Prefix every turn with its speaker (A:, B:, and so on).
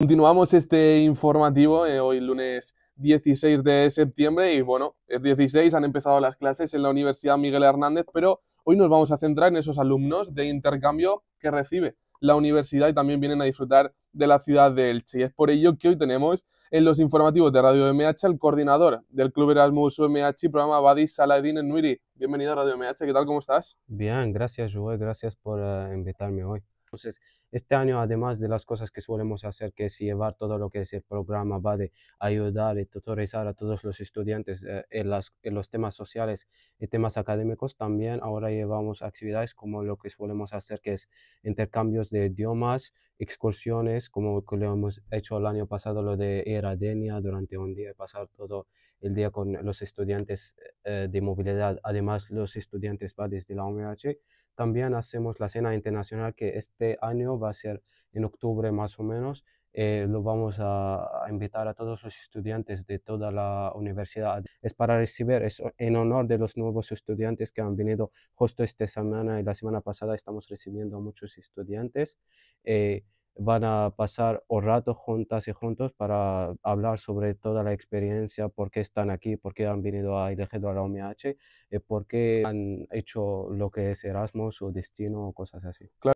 A: Continuamos este informativo eh, hoy lunes 16 de septiembre y bueno, es 16, han empezado las clases en la Universidad Miguel Hernández, pero hoy nos vamos a centrar en esos alumnos de intercambio que recibe la universidad y también vienen a disfrutar de la ciudad de Elche. Y es por ello que hoy tenemos en los informativos de Radio MH al coordinador del Club Erasmus M.H. y programa Badi Saladin Nuiri. Bienvenido a Radio MH, ¿qué tal? ¿Cómo estás?
B: Bien, gracias, Joel, gracias por eh, invitarme hoy. Entonces, este año, además de las cosas que solemos hacer, que es llevar todo lo que es el programa, va de ayudar y tutorizar a todos los estudiantes eh, en, las, en, los temas sociales y temas académicos, también ahora llevamos actividades como lo que solemos hacer, que es intercambios de idiomas, excursiones, como lo hemos hecho el año pasado, lo de ir a Denia durante un día pasar todo el día con los estudiantes eh, de movilidad. Además, los estudiantes va desde la UMH también hacemos la cena internacional que este año va a ser en octubre más o menos. Eh, lo vamos a, invitar a todos los estudiantes de toda la universidad. Es para recibir, es en honor de los nuevos estudiantes que han venido justo esta semana y la semana pasada estamos recibiendo a muchos estudiantes. Eh, van a pasar un rato juntas y juntos para hablar sobre toda la experiencia, por qué están aquí, por qué han venido a elegido a la OMH, y eh, por qué han hecho lo que es Erasmus, o destino o cosas así.